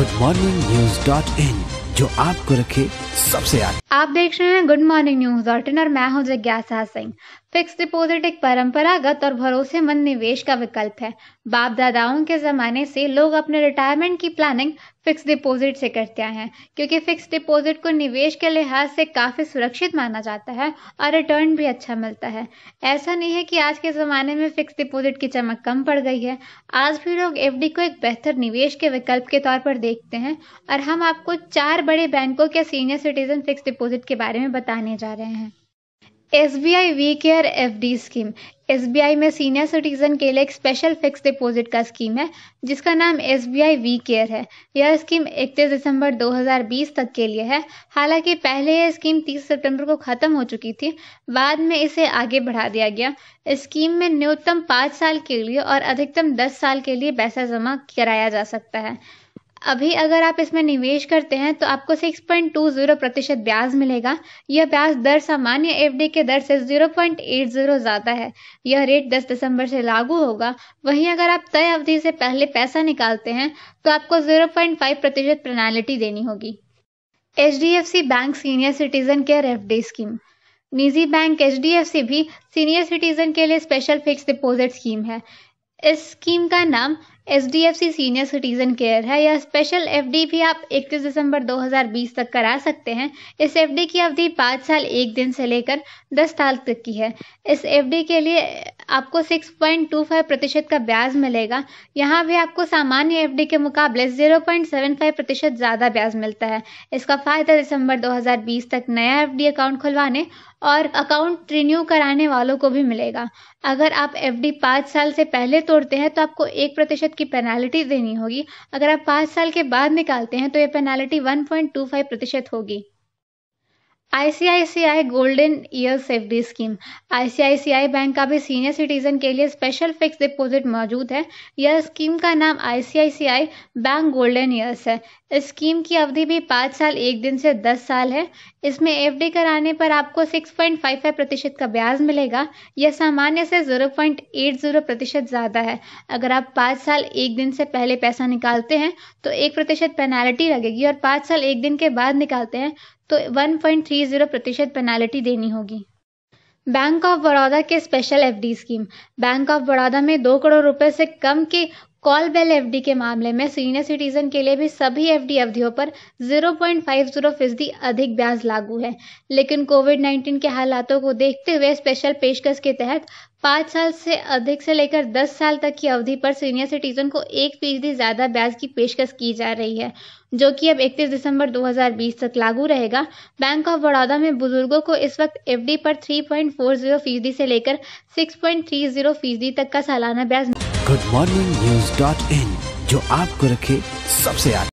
good morning news dot in जो आपको रखे सबसे आगे आप देख रहे हैं गुड मॉर्निंग न्यूज और टिनर मैं हूं जिज्ञासा सिंह फिक्स डिपॉजिट एक परंपरागत और भरोसेमंद निवेश का विकल्प है बाप दादाओं के जमाने से लोग अपने रिटायरमेंट की प्लानिंग फिक्स डिपॉजिट से करते हैं क्योंकि फिक्स डिपॉजिट को निवेश के लिहाज से काफी सुरक्षित माना जाता है और रिटर्न भी अच्छा मिलता है ऐसा नहीं है कि आज के जमाने में फिक्स डिपॉजिट की चमक कम पड़ गई है आज भी लोग एफडी को एक बेहतर निवेश के विकल्प के तौर पर देखते हैं और हम आपको चार बड़े बैंकों के सीनियर सिटीजन फिक्स डिपॉजिट के बारे में बताने जा रहे हैं S B I we care F D scheme S B I में सीनियर सिटीजन के लिए एक स्पेशल फिक्स डिपॉजिट का स्कीम है जिसका नाम S B I we care है यह स्कीम 31 दिसंबर 2020 तक के लिए है हालांकि पहले यह स्कीम 30 सितंबर को खत्म हो चुकी थी बाद में इसे आगे बढ़ा दिया गया स्कीम में न्यूनतम पाँच साल के लिए और अधिकतम दस साल के लिए पैसा जमा कराया जा सकता है अभी अगर आप इसमें निवेश करते हैं तो आपको 6.20 प्रतिशत ब्याज मिलेगा यह ब्याज दर सामान्य एफडी के दर से 0.80 ज्यादा है यह रेट 10 दिसंबर से लागू होगा वहीं अगर आप तय अवधि से पहले पैसा निकालते हैं तो आपको 0.5 प्रतिशत पेनाल्टी देनी होगी H bank senior citizen care F scheme निजी बैंक एच भी सीनियर सिटीजन के लिए स्पेशल फिक्स डिपोजिट स्कीम है इस स्कीम का नाम H D F C senior citizen care है यह स्पेशल एफ डी भी आप 31 दिसंबर 2020 तक करा सकते हैं इस एफ डी की अवधि पाँच साल एक दिन से लेकर दस साल तक की है इस एफ डी के लिए आपको 6.25 प्रतिशत का ब्याज मिलेगा यहाँ भी आपको सामान्य एफ डी के मुकाबले 0.75 प्रतिशत ज़्यादा ब्याज मिलता है इसका फायदा दिसंबर 2020 तक नया एफ डी अकाउंट खुलवाने और अकाउंट रिन्यू कराने वालों को भी मिलेगा अगर आप एफ डी पाँच साल से पहले तोड़ते हैं तो आपको एक प्रतिशत आपकी पेनाल्टी देनी होगी अगर आप पाँच साल के बाद निकालते हैं तो ये पेनाल्टी फाइव प्रतिशत होगी ICICI golden year safety scheme ICICI bank का भी सीनियर सिटीजन के लिए स्पेशल फिक्स डिपॉजिट मौजूद है यह स्कीम का नाम आईसीआईसीआई बैंक गोल्डन ईयर्स है इस स्कीम की अवधि भी पाँच साल एक दिन से दस साल है इसमें एफडी कराने पर आपको 6.55 प्रतिशत का ब्याज मिलेगा यह सामान्य से 0.80 प्रतिशत ज़्यादा है अगर आप पाँच साल एक दिन से पहले पैसा निकालते हैं तो एक प्रतिशत पेनाल्टी लगेगी और पाँच साल एक दिन के बाद निकालते हैं तो 1.30 प्रतिशत पेनाल्टी देनी होगी बैंक ऑफ बड़ौदा के special FD scheme bank of Baroda में दो करोड़ रुपए से कम के कॉल बेल एफ के मामले में सीनियर सिटीजन के लिए भी सभी डी अवधियों पर 0.50 फीसदी अधिक ब्याज लागू है लेकिन कोविड 19 के हालातों को देखते हुए स्पेशल पेशकश के तहत पाँच साल से अधिक से लेकर दस साल तक की अवधि पर सीनियर सिटीजन को एक फीसदी ज्यादा ब्याज की पेशकश की जा रही है जो कि अब 31 दिसंबर 2020 तक लागू रहेगा बैंक ऑफ बड़ौदा में बुजुर्गों को इस वक्त एफडी पर 3.40 फीसदी से लेकर 6.30 फीसदी तक का सालाना ब्याज मॉर्निंग न्यूज डॉट इन जो आपको रखे सबसे आगे